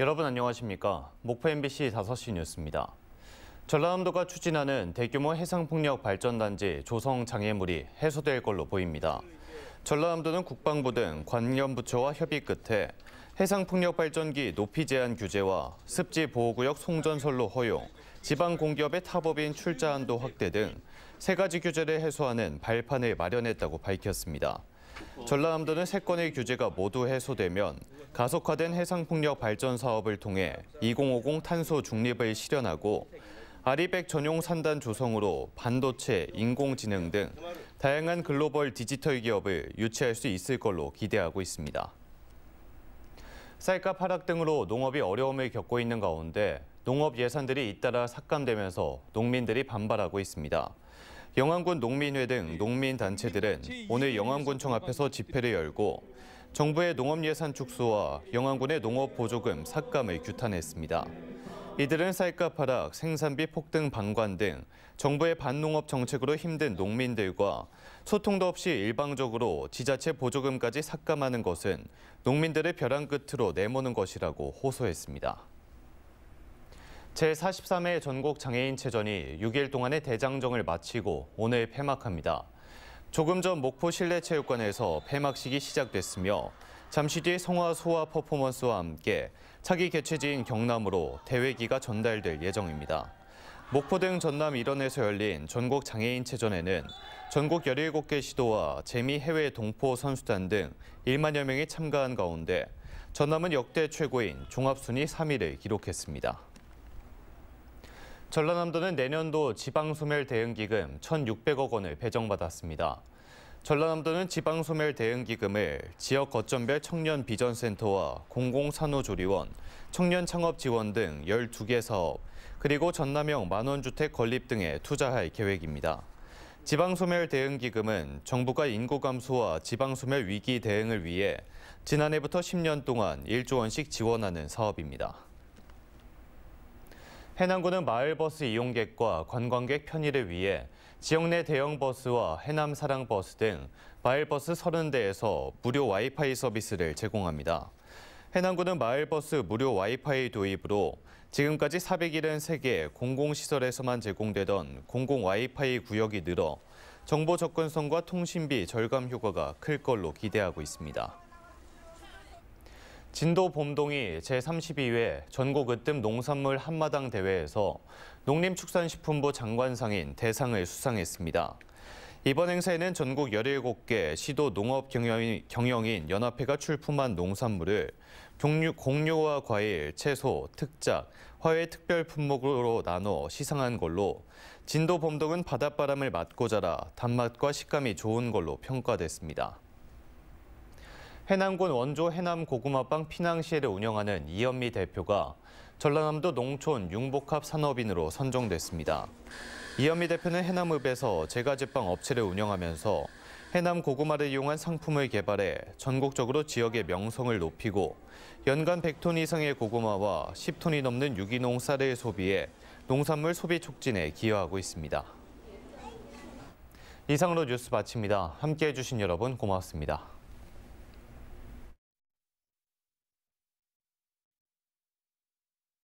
여러분 안녕하십니까? 목포 MBC 5시 뉴스입니다. 전라남도가 추진하는 대규모 해상풍력 발전단지 조성 장애물이 해소될 걸로 보입니다. 전라남도는 국방부 등 관련 부처와 협의 끝에 해상풍력 발전기 높이 제한 규제와 습지 보호구역 송전설로 허용, 지방 공기업의 타법인 출자 한도 확대 등세 가지 규제를 해소하는 발판을 마련했다고 밝혔습니다. 전라남도는 세 건의 규제가 모두 해소되면 가속화된 해상풍력 발전 사업을 통해 2050 탄소 중립을 실현하고 아리백 전용 산단 조성으로 반도체, 인공지능 등 다양한 글로벌 디지털 기업을 유치할 수 있을 걸로 기대하고 있습니다. 쌀값 하락 등으로 농업이 어려움을 겪고 있는 가운데 농업 예산들이 잇따라 삭감되면서 농민들이 반발하고 있습니다. 영안군 농민회 등 농민 단체들은 오늘 영안군청 앞에서 집회를 열고 정부의 농업 예산 축소와 영안군의 농업 보조금 삭감을 규탄했습니다. 이들은 쌀값 하락, 생산비 폭등 방관 등 정부의 반농업 정책으로 힘든 농민들과 소통도 없이 일방적으로 지자체 보조금까지 삭감하는 것은 농민들의 벼랑 끝으로 내모는 것이라고 호소했습니다. 제43회 전국 장애인체전이 6일 동안의 대장정을 마치고 오늘 폐막합니다. 조금 전 목포 실내체육관에서 폐막식이 시작됐으며 잠시 뒤 성화 소화 퍼포먼스와 함께 차기 개최지인 경남으로 대회기가 전달될 예정입니다. 목포 등 전남 일원에서 열린 전국 장애인체전에는 전국 17개 시도와 재미 해외 동포 선수단 등 1만여 명이 참가한 가운데 전남은 역대 최고인 종합순위 3위를 기록했습니다. 전라남도는 내년도 지방소멸 대응기금 1,600억 원을 배정받았습니다. 전라남도는 지방소멸 대응기금을 지역 거점별 청년 비전센터와 공공산후조리원, 청년창업지원 등 12개 사업, 그리고 전남형 만원주택 건립 등에 투자할 계획입니다. 지방소멸 대응기금은 정부가 인구 감소와 지방소멸 위기 대응을 위해 지난해부터 10년 동안 1조 원씩 지원하는 사업입니다. 해남군은 마을버스 이용객과 관광객 편의를 위해 지역 내 대형버스와 해남사랑버스 등 마을버스 30대에서 무료 와이파이 서비스를 제공합니다. 해남군은 마을버스 무료 와이파이 도입으로 지금까지 473개 공공시설에서만 제공되던 공공 와이파이 구역이 늘어 정보 접근성과 통신비 절감 효과가 클 걸로 기대하고 있습니다. 진도 봄동이 제32회 전국 으뜸 농산물 한마당 대회에서 농림축산식품부 장관상인 대상을 수상했습니다. 이번 행사에는 전국 17개 시도 농업경영인 연합회가 출품한 농산물을 종류, 곡류와 과일, 채소, 특작, 화훼 특별 품목으로 나눠 시상한 걸로 진도 봄동은 바닷바람을 맞고 자라 단맛과 식감이 좋은 걸로 평가됐습니다. 해남군 원조 해남고구마빵 피낭시를 에 운영하는 이현미 대표가 전라남도 농촌 융복합 산업인으로 선정됐습니다. 이현미 대표는 해남읍에서 제과제빵 업체를 운영하면서 해남 고구마를 이용한 상품을 개발해 전국적으로 지역의 명성을 높이고 연간 100톤 이상의 고구마와 10톤이 넘는 유기농 쌀을 소비해 농산물 소비 촉진에 기여하고 있습니다. 이상으로 뉴스 마칩니다. 함께해 주신 여러분 고맙습니다.